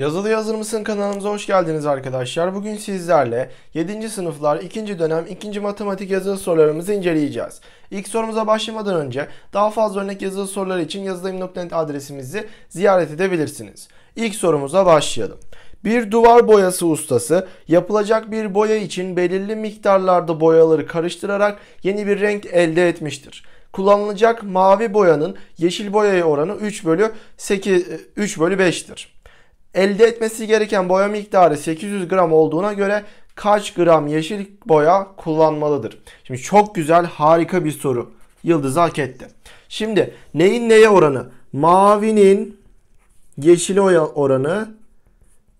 Yazılı Yazır mısın kanalımıza hoş geldiniz arkadaşlar. Bugün sizlerle 7. sınıflar 2. dönem 2. matematik yazılı sorularımızı inceleyeceğiz. İlk sorumuza başlamadan önce daha fazla örnek yazılı soruları için yazılayım.net adresimizi ziyaret edebilirsiniz. İlk sorumuza başlayalım. Bir duvar boyası ustası yapılacak bir boya için belirli miktarlarda boyaları karıştırarak yeni bir renk elde etmiştir kullanılacak mavi boyanın yeşil boyaya oranı 3 bölü 8 3 bölü 5'tir. Elde etmesi gereken boya miktarı 800 gram olduğuna göre kaç gram yeşil boya kullanmalıdır? Şimdi çok güzel harika bir soru. Yıldız hak etti. Şimdi neyin neye oranı? Mavinin yeşili oranı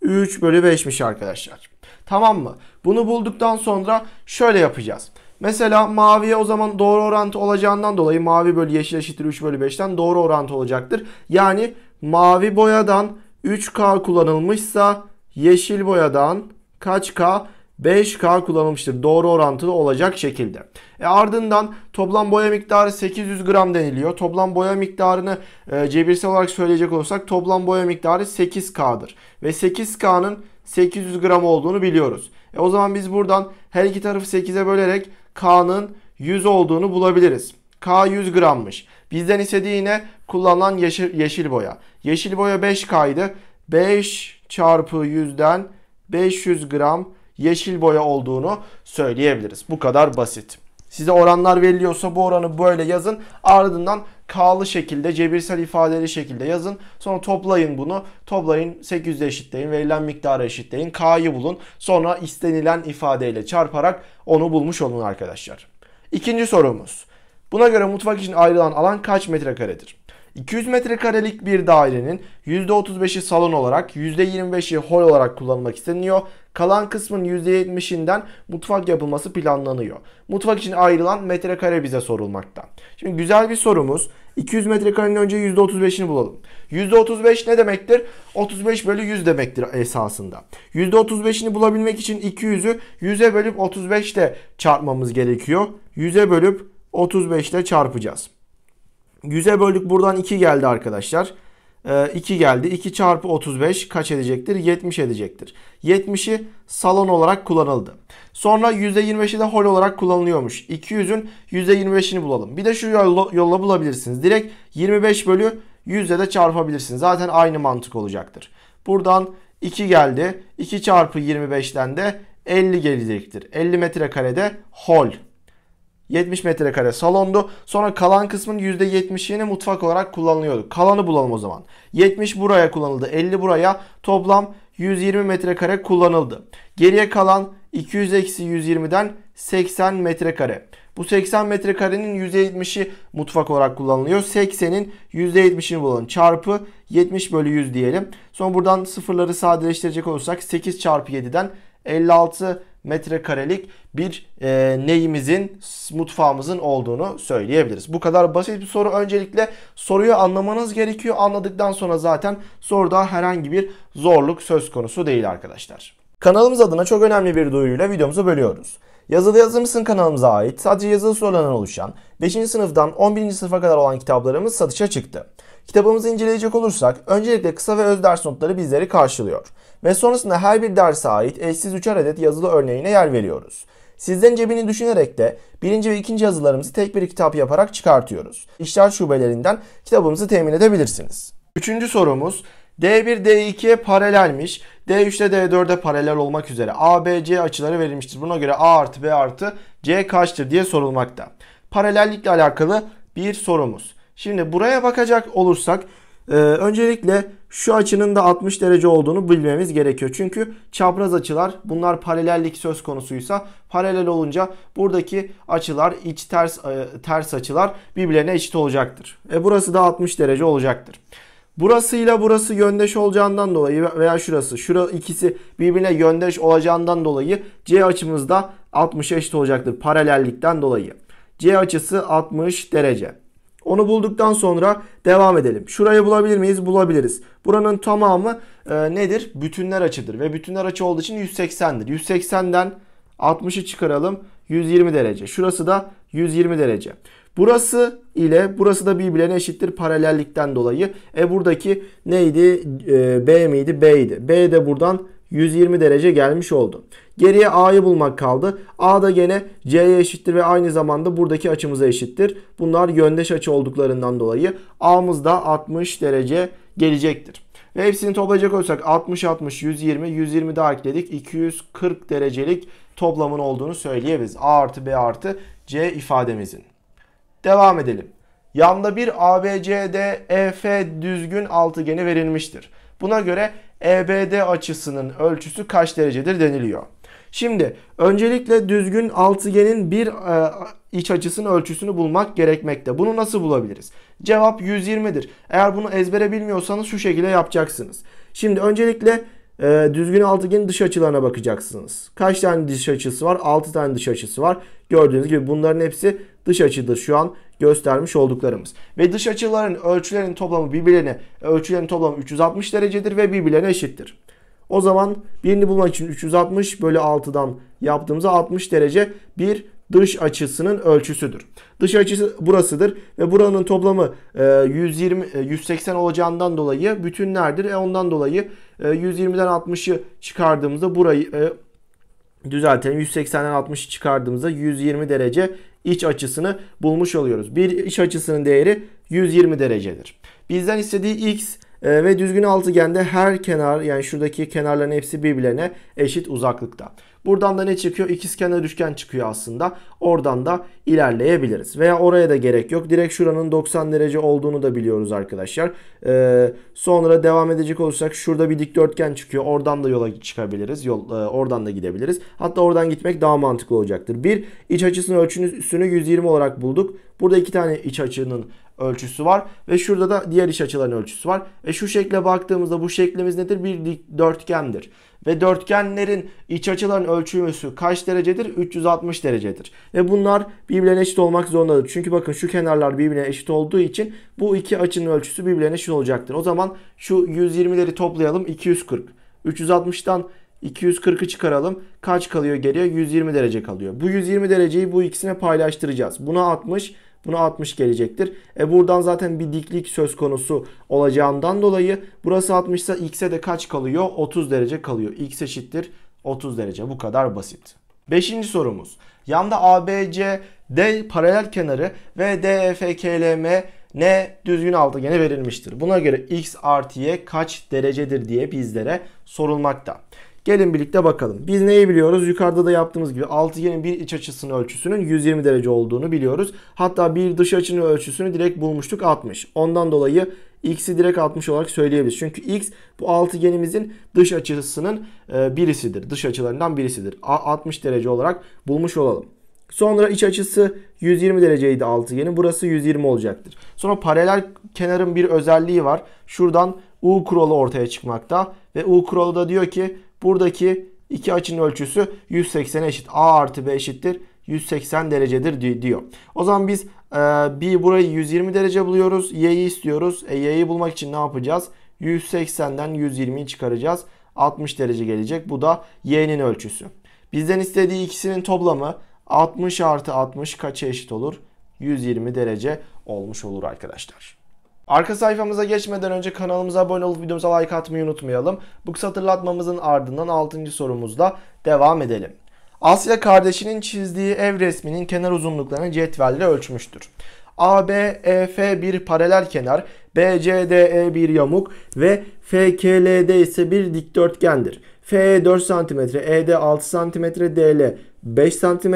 3 bölü 5'miş arkadaşlar. Tamam mı? Bunu bulduktan sonra şöyle yapacağız. Mesela maviye o zaman doğru orantı olacağından dolayı mavi bölü yeşil eşittir 3 bölü 5'ten doğru orantı olacaktır. Yani mavi boyadan 3K kullanılmışsa yeşil boyadan kaç K? 5K kullanılmıştır. Doğru orantılı olacak şekilde. E ardından toplam boya miktarı 800 gram deniliyor. Toplam boya miktarını e, cebirsel olarak söyleyecek olursak toplam boya miktarı 8K'dır. Ve 8K'nın 800 gram olduğunu biliyoruz. E o zaman biz buradan her iki tarafı 8'e bölerek K'nın 100 olduğunu bulabiliriz. K 100 grammış. Bizden istediği yine kullanılan yeşil, yeşil boya. Yeşil boya 5 kaydı, 5 çarpı 100'den 500 gram yeşil boya olduğunu söyleyebiliriz. Bu kadar basit. Size oranlar veriliyorsa bu oranı böyle yazın. Ardından K'lı şekilde, cebirsel ifadeli şekilde yazın. Sonra toplayın bunu. Toplayın 800'e eşitleyin. Verilen miktarı eşitleyin. K'yı bulun. Sonra istenilen ifadeyle çarparak onu bulmuş olun arkadaşlar. İkinci sorumuz. Buna göre mutfak için ayrılan alan kaç metrekaredir? 200 metrekarelik bir dairenin %35'i salon olarak, %25'i hol olarak kullanılmak isteniyor. Kalan kısmın %70'inden mutfak yapılması planlanıyor. Mutfak için ayrılan metrekare bize sorulmakta. Şimdi güzel bir sorumuz. 200 metrekarenin önce %35'ini bulalım. %35 ne demektir? 35 bölü 100 demektir esasında. %35'ini bulabilmek için 200'ü 100'e bölüp 35 ile çarpmamız gerekiyor. 100'e bölüp 35 ile çarpacağız. 100'e böldük buradan 2 geldi arkadaşlar. 2 ee, geldi. 2 çarpı 35 kaç edecektir? 70 edecektir. 70'i salon olarak kullanıldı. Sonra %25'i de hol olarak kullanılıyormuş. 200'ün %25'ini bulalım. Bir de şu yolla, bulabilirsiniz. Direkt 25 bölü 100'e de çarpabilirsiniz. Zaten aynı mantık olacaktır. Buradan 2 geldi. 2 çarpı 25'ten de 50 gelecektir. 50 metrekarede hol. 70 metrekare salondu. Sonra kalan kısmın %70'ini mutfak olarak kullanılıyordu. Kalanı bulalım o zaman. 70 buraya kullanıldı. 50 buraya. Toplam 120 metrekare kullanıldı. Geriye kalan 200 eksi 120'den 80 metrekare. Bu 80 metrekarenin %70'i mutfak olarak kullanılıyor. 80'in %70'ini bulalım. Çarpı 70 bölü 100 diyelim. Sonra buradan sıfırları sadeleştirecek olursak 8 çarpı 7'den 56 metrekarelik bir e, neyimizin mutfağımızın olduğunu söyleyebiliriz. Bu kadar basit bir soru. Öncelikle soruyu anlamanız gerekiyor. Anladıktan sonra zaten soruda herhangi bir zorluk söz konusu değil arkadaşlar. Kanalımız adına çok önemli bir duyuruyla videomuzu bölüyoruz. Yazılı yazımsın kanalımıza ait sadece yazılı sorularından oluşan 5. sınıftan 11. sınıfa kadar olan kitaplarımız satışa çıktı. Kitabımızı inceleyecek olursak öncelikle kısa ve öz ders notları bizleri karşılıyor. Ve sonrasında her bir derse ait eşsiz üçer adet yazılı örneğine yer veriyoruz. Sizden cebini düşünerek de birinci ve ikinci yazılarımızı tek bir kitap yaparak çıkartıyoruz. İşler şubelerinden kitabımızı temin edebilirsiniz. Üçüncü sorumuz D1 D2'ye paralelmiş. D3 ile D4'e paralel olmak üzere ABC açıları verilmiştir. Buna göre A artı B artı C kaçtır diye sorulmakta. Paralellikle alakalı bir sorumuz. Şimdi buraya bakacak olursak e, öncelikle şu açının da 60 derece olduğunu bilmemiz gerekiyor. Çünkü çapraz açılar bunlar paralellik söz konusuysa paralel olunca buradaki açılar iç ters e, ters açılar birbirlerine eşit olacaktır. E, burası da 60 derece olacaktır. Burasıyla burası yöndeş olacağından dolayı veya şurası, şura ikisi birbirine yöndeş olacağından dolayı C açımız da 60'a eşit olacaktır paralellikten dolayı. C açısı 60 derece. Onu bulduktan sonra devam edelim. Şurayı bulabilir miyiz? Bulabiliriz. Buranın tamamı e, nedir? Bütünler açıdır ve bütünler açı olduğu için 180'dir. 180'den 60'ı çıkaralım. 120 derece. Şurası da 120 derece. Burası ile burası da birbirine eşittir paralellikten dolayı. E buradaki neydi? E, B miydi? B'ydi. B de buradan 120 derece gelmiş oldu. Geriye A'yı bulmak kaldı. A da gene C'ye eşittir ve aynı zamanda buradaki açımıza eşittir. Bunlar yöndeş açı olduklarından dolayı A'mız da 60 derece gelecektir. Ve hepsini toplayacak olursak 60, 60, 120, 120 daha ekledik. 240 derecelik toplamın olduğunu söyleyebiliriz. A artı B artı C ifademizin. Devam edelim. Yanda bir ABCD EF düzgün altıgeni verilmiştir. Buna göre EBD açısının ölçüsü kaç derecedir deniliyor. Şimdi öncelikle düzgün altıgenin bir e, iç açısının ölçüsünü bulmak gerekmekte. Bunu nasıl bulabiliriz? Cevap 120'dir. Eğer bunu ezbere bilmiyorsanız şu şekilde yapacaksınız. Şimdi öncelikle e, düzgün altıgenin dış açılarına bakacaksınız. Kaç tane dış açısı var? 6 tane dış açısı var. Gördüğünüz gibi bunların hepsi dış açıdır şu an göstermiş olduklarımız. Ve dış açıların ölçülerin toplamı birbirine ölçülerin toplamı 360 derecedir ve birbirlerine eşittir. O zaman birini bulmak için 360 bölü 6'dan yaptığımızda 60 derece bir dış açısının ölçüsüdür. Dış açısı burasıdır ve buranın toplamı 120 e, 180 e, olacağından dolayı bütünlerdir. E ondan dolayı 120'den e, 60'ı çıkardığımızda burayı düzeltelim. 180'den 60'ı çıkardığımızda 120 derece iç açısını bulmuş oluyoruz. Bir iç açısının değeri 120 derecedir. Bizden istediği x e, ve düzgün altıgende her kenar yani şuradaki kenarların hepsi birbirlerine eşit uzaklıkta. Buradan da ne çıkıyor? İkizkenar üçgen çıkıyor aslında. Oradan da ilerleyebiliriz. Veya oraya da gerek yok. Direkt şuranın 90 derece olduğunu da biliyoruz arkadaşlar. Ee, sonra devam edecek olursak şurada bir dikdörtgen çıkıyor. Oradan da yola çıkabiliriz. Yol, e, oradan da gidebiliriz. Hatta oradan gitmek daha mantıklı olacaktır. Bir iç açısının ölçünün üstünü 120 olarak bulduk. Burada iki tane iç açının ölçüsü var. Ve şurada da diğer iç açıların ölçüsü var. Ve şu şekle baktığımızda bu şeklimiz nedir? Bir dörtgendir. Ve dörtgenlerin iç açılarının ölçümüsü kaç derecedir? 360 derecedir. Ve bunlar birbirine eşit olmak zorundadır. Çünkü bakın şu kenarlar birbirine eşit olduğu için bu iki açının ölçüsü birbirine eşit olacaktır. O zaman şu 120'leri toplayalım 240. 360'dan 240'ı çıkaralım. Kaç kalıyor geriye? 120 derece kalıyor. Bu 120 dereceyi bu ikisine paylaştıracağız. Buna 60, Buna 60 gelecektir. E buradan zaten bir diklik söz konusu olacağından dolayı burası 60 ise x'e de kaç kalıyor? 30 derece kalıyor. x eşittir 30 derece. Bu kadar basit. Beşinci sorumuz. Yanda ABCD paralel kenarı ve DFKLM e, ne düzgün altıgeni verilmiştir. Buna göre x artı y kaç derecedir diye bizlere sorulmakta. Gelin birlikte bakalım. Biz neyi biliyoruz? Yukarıda da yaptığımız gibi altıgenin bir iç açısının ölçüsünün 120 derece olduğunu biliyoruz. Hatta bir dış açının ölçüsünü direkt bulmuştuk 60. Ondan dolayı x'i direkt 60 olarak söyleyebiliriz. Çünkü x bu altıgenimizin dış açısının e, birisidir. Dış açılarından birisidir. 60 derece olarak bulmuş olalım. Sonra iç açısı 120 dereceydi altıgenin. Burası 120 olacaktır. Sonra paralel kenarın bir özelliği var. Şuradan U kuralı ortaya çıkmakta. Ve U kuralı da diyor ki Buradaki iki açının ölçüsü 180 eşit. A artı B eşittir. 180 derecedir diyor. O zaman biz e, bir burayı 120 derece buluyoruz. Y'yi istiyoruz. E, Y'yi bulmak için ne yapacağız? 180'den 120'yi çıkaracağız. 60 derece gelecek. Bu da Y'nin ölçüsü. Bizden istediği ikisinin toplamı 60 artı 60 kaça eşit olur? 120 derece olmuş olur arkadaşlar. Arka sayfamıza geçmeden önce kanalımıza abone olup videomuza like atmayı unutmayalım. Bu kısa hatırlatmamızın ardından 6. sorumuzla devam edelim. Asya kardeşinin çizdiği ev resminin kenar uzunluklarını cetvelle ölçmüştür. AB, EF bir paralel kenar, BCDE bir yamuk ve FKLD ise bir dikdörtgendir. FE 4 cm, ED 6 cm, DL 5 cm,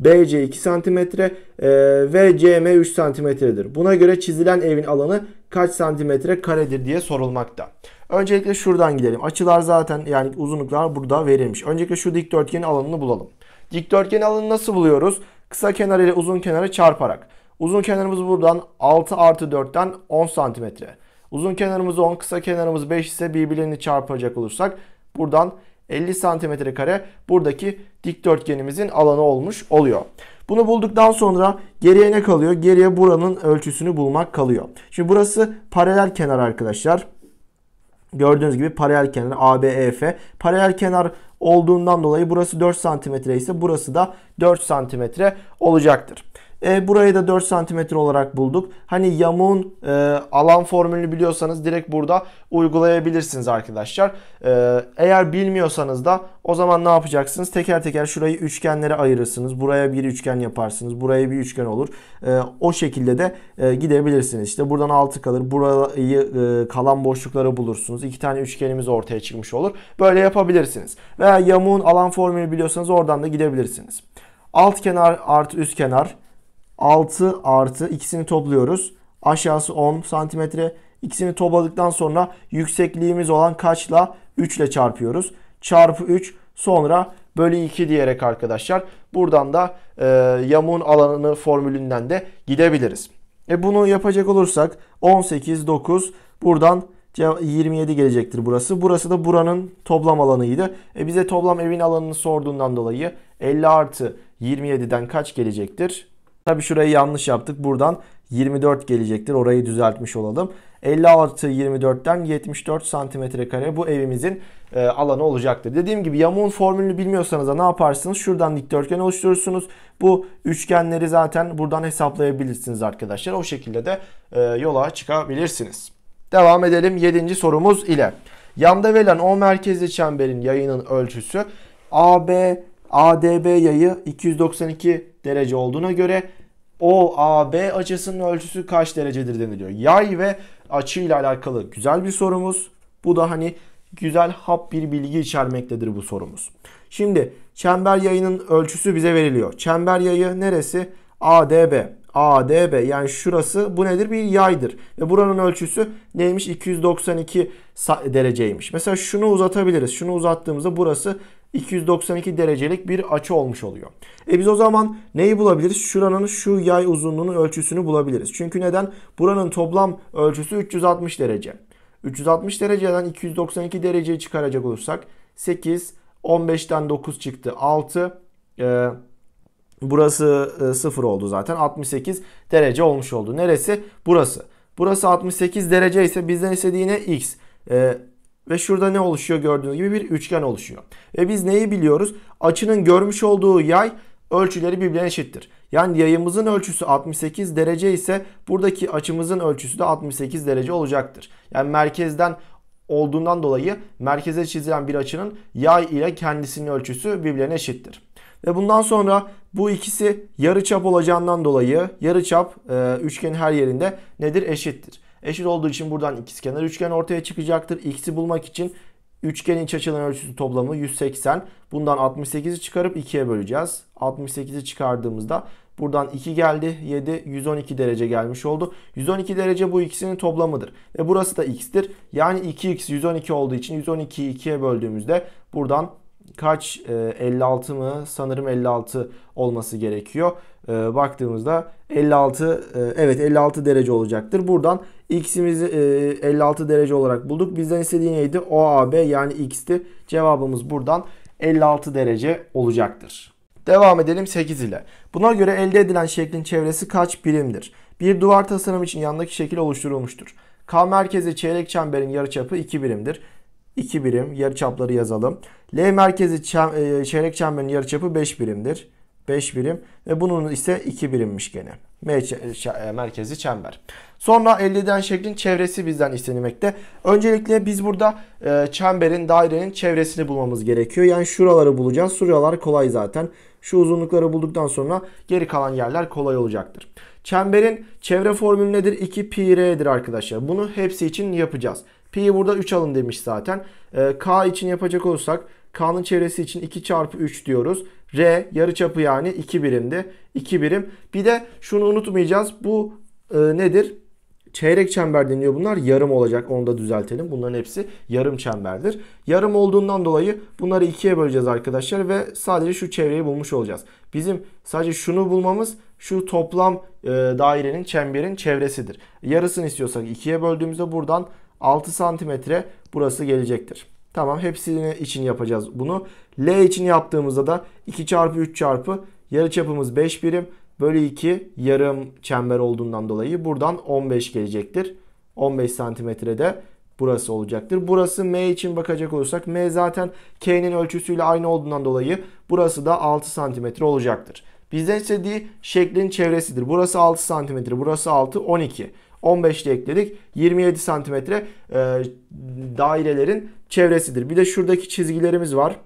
BC 2 cm e, ve CM 3 cm'dir. Buna göre çizilen evin alanı kaç santimetre karedir diye sorulmakta. Öncelikle şuradan gidelim. Açılar zaten yani uzunluklar burada verilmiş. Öncelikle şu dikdörtgenin alanını bulalım. Dikdörtgen alanı nasıl buluyoruz? Kısa kenar ile uzun kenarı çarparak. Uzun kenarımız buradan 6 artı 4'ten 10 santimetre. Uzun kenarımız 10, kısa kenarımız 5 ise birbirlerini çarpacak olursak buradan 50 santimetre kare buradaki dikdörtgenimizin alanı olmuş oluyor. Bunu bulduktan sonra geriye ne kalıyor? Geriye buranın ölçüsünü bulmak kalıyor. Şimdi burası paralel kenar arkadaşlar. Gördüğünüz gibi paralel kenar ABEF. Paralel kenar olduğundan dolayı burası 4 santimetre ise burası da 4 santimetre olacaktır. E, burayı da 4 cm olarak bulduk. Hani yamuğun e, alan formülünü biliyorsanız direkt burada uygulayabilirsiniz arkadaşlar. E, eğer bilmiyorsanız da o zaman ne yapacaksınız? Teker teker şurayı üçgenlere ayırırsınız. Buraya bir üçgen yaparsınız. Buraya bir üçgen olur. E, o şekilde de e, gidebilirsiniz. İşte buradan 6 kalır. Burayı e, kalan boşlukları bulursunuz. İki tane üçgenimiz ortaya çıkmış olur. Böyle yapabilirsiniz. Veya yamuğun alan formülünü biliyorsanız oradan da gidebilirsiniz. Alt kenar artı üst kenar 6 artı ikisini topluyoruz. Aşağısı 10 santimetre. İkisini topladıktan sonra yüksekliğimiz olan kaçla? 3 ile çarpıyoruz. Çarpı 3 sonra bölü 2 diyerek arkadaşlar buradan da e, yamuğun alanı formülünden de gidebiliriz. E bunu yapacak olursak 18, 9 buradan 27 gelecektir burası. Burası da buranın toplam alanıydı. E bize toplam evin alanını sorduğundan dolayı 50 artı 27'den kaç gelecektir? Tabi şurayı yanlış yaptık. Buradan 24 gelecektir. Orayı düzeltmiş olalım. 56 24'ten 74 santimetre kare bu evimizin e, alanı olacaktır. Dediğim gibi yamuğun formülünü bilmiyorsanız da ne yaparsınız? Şuradan dikdörtgen oluşturursunuz. Bu üçgenleri zaten buradan hesaplayabilirsiniz arkadaşlar. O şekilde de e, yola çıkabilirsiniz. Devam edelim 7. sorumuz ile. Yamda verilen O merkezli çemberin yayının ölçüsü AB ADB yayı 292 derece olduğuna göre OAB açısının ölçüsü kaç derecedir deniliyor. Yay ve açıyla alakalı güzel bir sorumuz. Bu da hani güzel hap bir bilgi içermektedir bu sorumuz. Şimdi çember yayının ölçüsü bize veriliyor. Çember yayı neresi? ADB. ADB yani şurası bu nedir? Bir yaydır. Ve buranın ölçüsü neymiş? 292 dereceymiş. Mesela şunu uzatabiliriz. Şunu uzattığımızda burası 292 derecelik bir açı olmuş oluyor. E biz o zaman neyi bulabiliriz? Şuranın şu yay uzunluğunun ölçüsünü bulabiliriz. Çünkü neden? Buranın toplam ölçüsü 360 derece. 360 dereceden 292 dereceyi çıkaracak olursak 8, 15'ten 9 çıktı 6, e, burası 0 e, oldu zaten 68 derece olmuş oldu. Neresi? Burası. Burası 68 derece ise bizden istediğine x. E, ve şurada ne oluşuyor gördüğünüz gibi bir üçgen oluşuyor. Ve biz neyi biliyoruz? Açının görmüş olduğu yay ölçüleri birbirine eşittir. Yani yayımızın ölçüsü 68 derece ise buradaki açımızın ölçüsü de 68 derece olacaktır. Yani merkezden olduğundan dolayı merkeze çizilen bir açının yay ile kendisinin ölçüsü birbirine eşittir. Ve bundan sonra bu ikisi yarıçap olacağından dolayı yarıçap e, üçgenin her yerinde nedir eşittir. Eşit olduğu için buradan ikizkenar üçgen ortaya çıkacaktır. X'i bulmak için üçgenin iç açılan ölçüsü toplamı 180. Bundan 68'i çıkarıp 2'ye böleceğiz. 68'i çıkardığımızda buradan 2 geldi. 7 112 derece gelmiş oldu. 112 derece bu ikisinin toplamıdır. Ve burası da x'tir. Yani 2x 112 olduğu için 112'yi 2'ye böldüğümüzde buradan kaç 56 e, mı sanırım 56 olması gerekiyor e, baktığımızda 56 e, evet 56 derece olacaktır buradan x'imizi 56 e, derece olarak bulduk. Bizden istediği neydi? OAB yani x'ti. Cevabımız buradan 56 derece olacaktır. Devam edelim 8 ile. Buna göre elde edilen şeklin çevresi kaç birimdir? Bir duvar tasarım için yanındaki şekil oluşturulmuştur. K merkezi çeyrek çemberin yarıçapı 2 birimdir. 2 birim yarıçapları yazalım. L merkezi çem, e, çeyrek çemberin yarıçapı 5 birimdir. 5 birim ve bunun ise 2 birimmiş gene. E, merkezi çember. Sonra elde edilen şeklin çevresi bizden istenilmekte. Öncelikle biz burada e, çemberin, dairenin çevresini bulmamız gerekiyor. Yani şuraları bulacağız. Şuralar kolay zaten. Şu uzunlukları bulduktan sonra geri kalan yerler kolay olacaktır. Çemberin çevre formülü nedir? 2 pi r'dir arkadaşlar. Bunu hepsi için yapacağız. Pi'yi burada 3 alın demiş zaten. E, K için yapacak olursak K'nın çevresi için 2 çarpı 3 diyoruz. R yarıçapı yani 2 birimdi. 2 birim. Bir de şunu unutmayacağız. Bu e, nedir? Çeyrek çember deniyor bunlar. Yarım olacak. Onu da düzeltelim. Bunların hepsi yarım çemberdir. Yarım olduğundan dolayı bunları ikiye böleceğiz arkadaşlar ve sadece şu çevreyi bulmuş olacağız. Bizim sadece şunu bulmamız şu toplam e, dairenin çemberin çevresidir. Yarısını istiyorsak ikiye böldüğümüzde buradan 6 santimetre burası gelecektir. Tamam hepsini için yapacağız bunu. L için yaptığımızda da 2 çarpı 3 çarpı yarı çapımız 5 birim bölü 2 yarım çember olduğundan dolayı buradan 15 gelecektir. 15 de burası olacaktır. Burası M için bakacak olursak M zaten K'nin ölçüsüyle aynı olduğundan dolayı burası da 6 santimetre olacaktır. Bizden istediği şeklin çevresidir. Burası 6 santimetre, burası 6, 12. 15 diye ekledik. 27 santimetre e, dairelerin çevresidir. Bir de şuradaki çizgilerimiz var.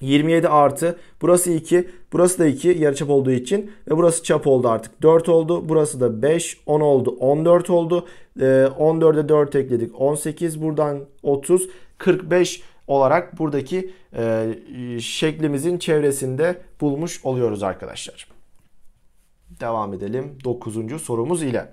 27 artı. Burası 2. Burası da 2 yarıçap olduğu için. Ve burası çap oldu artık. 4 oldu. Burası da 5. 10 oldu. 14 oldu. 14'e 4 ekledik. 18. Buradan 30. 45 olarak buradaki e, şeklimizin çevresinde bulmuş oluyoruz arkadaşlar. Devam edelim 9. sorumuz ile.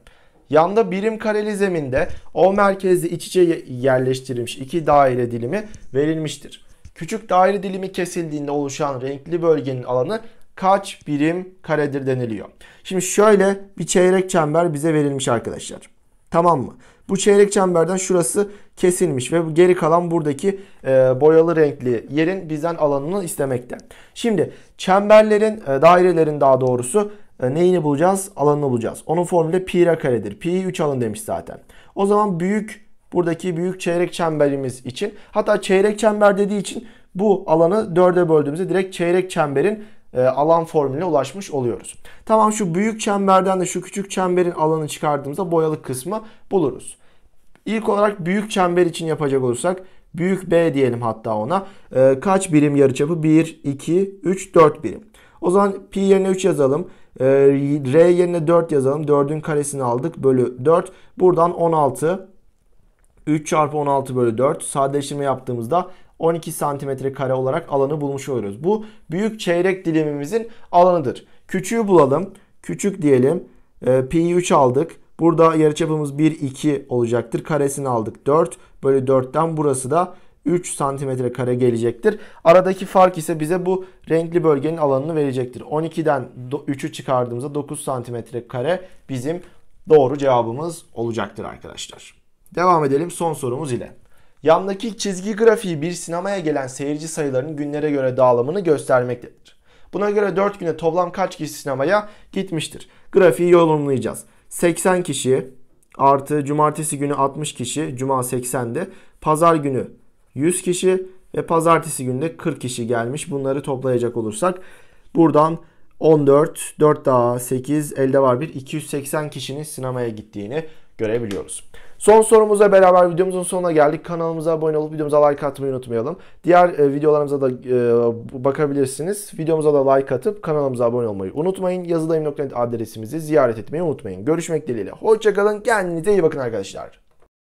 Yanda birim kareli zeminde o merkezli iç içe yerleştirilmiş iki daire dilimi verilmiştir. Küçük daire dilimi kesildiğinde oluşan renkli bölgenin alanı kaç birim karedir deniliyor. Şimdi şöyle bir çeyrek çember bize verilmiş arkadaşlar. Tamam mı? Bu çeyrek çemberden şurası kesilmiş ve geri kalan buradaki e, boyalı renkli yerin bizden alanını istemekte. Şimdi çemberlerin, e, dairelerin daha doğrusu e, neyini bulacağız? Alanını bulacağız. Onun formülü pi r karedir. Pi 3 alın demiş zaten. O zaman büyük buradaki büyük çeyrek çemberimiz için hatta çeyrek çember dediği için bu alanı 4'e böldüğümüzde direkt çeyrek çemberin e, alan formülüne ulaşmış oluyoruz. Tamam şu büyük çemberden de şu küçük çemberin alanı çıkardığımızda boyalı kısmı buluruz. İlk olarak büyük çember için yapacak olursak büyük B diyelim hatta ona. E, kaç birim yarıçapı? 1, 2, 3, 4 birim. O zaman pi yerine 3 yazalım. Ee, R yerine 4 yazalım. 4'ün karesini aldık. Bölü 4. Buradan 16. 3 çarpı 16 bölü 4. Sadeleştirme yaptığımızda 12 santimetre kare olarak alanı bulmuş oluyoruz. Bu büyük çeyrek dilimimizin alanıdır. Küçüğü bulalım. Küçük diyelim. Ee, pi 3 aldık. Burada yarıçapımız 1, 2 olacaktır. Karesini aldık. 4 bölü 4'ten burası da 3 santimetre kare gelecektir. Aradaki fark ise bize bu renkli bölgenin alanını verecektir. 12'den 3'ü çıkardığımızda 9 santimetre kare bizim doğru cevabımız olacaktır arkadaşlar. Devam edelim son sorumuz ile. Yandaki çizgi grafiği bir sinemaya gelen seyirci sayılarının günlere göre dağılımını göstermektedir. Buna göre 4 güne toplam kaç kişi sinemaya gitmiştir? Grafiği yorumlayacağız. 80 kişi artı cumartesi günü 60 kişi, cuma 80'di. pazar günü 100 kişi ve pazartesi günde 40 kişi gelmiş. Bunları toplayacak olursak buradan 14, 4 daha 8, elde var bir 280 kişinin sinemaya gittiğini görebiliyoruz. Son sorumuza beraber videomuzun sonuna geldik. Kanalımıza abone olup videomuza like atmayı unutmayalım. Diğer e, videolarımıza da e, bakabilirsiniz. Videomuza da like atıp kanalımıza abone olmayı unutmayın. Yazıdayım.net adresimizi ziyaret etmeyi unutmayın. Görüşmek dileğiyle. Hoşçakalın. Kendinize iyi bakın arkadaşlar.